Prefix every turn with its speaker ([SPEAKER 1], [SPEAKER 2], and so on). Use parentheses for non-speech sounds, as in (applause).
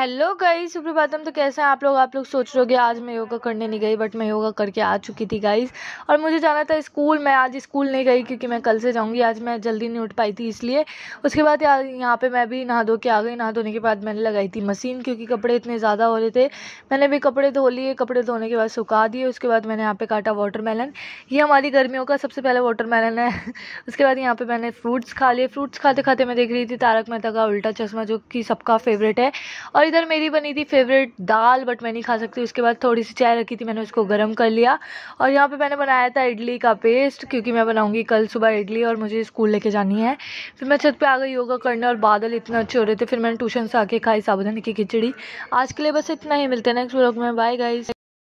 [SPEAKER 1] hello guys Suprabhatam तो कैसे हैं आप लोग आप लोग सोच रहे हो आज मैं योगा करने नहीं गई बट मैं योगा करके आ चुकी थी गाइस और मुझे जाना था स्कूल मैं आज स्कूल नहीं गई क्योंकि मैं कल से जाऊंगी आज मैं जल्दी नहीं उठ पाई थी इसलिए उसके बाद यार यहाँ पे मैं भी नहा धो के आ गई नहा धोने के बाद मैंने लगाई थी मशीन क्योंकि कपड़े इतने ज़्यादा हो रहे थे मैंने भी कपड़े धो लिए कपड़े धोने के बाद सुखा दिए उसके बाद मैंने यहाँ पर काटा मेलन ये हमारी गर्मियों का सबसे पहला वाटर है (laughs) उसके बाद यहाँ पर मैंने फ्रूट्स खा लिए फ्रूट्स खाते खाते मैं देख रही थी तारक मेहता का उल्टा चश्मा जो कि सबका फेवरेट है और इधर मेरी बनी थी फेवरेट दाल बट मैं नहीं खा सकती उसके बाद थोड़ी सी चाय रखी थी मैंने उसको गर्म कर लिया और यहाँ पे मैंने बनाया था इडली का पेस्ट क्योंकि मैं बनाऊँगी कल सुबह इडली और मुझे स्कूल लेके जानी है फिर मैं छत पर आ गई योगा करने और बादल इतना अच्छे हो रहे थे फिर मैंने ट्यूशन से आके खाई साबुदानी की खिचड़ी आज के लिए बस इतना ही मिलते हैं नेक्स्ट ब्लॉग में बाय गाइज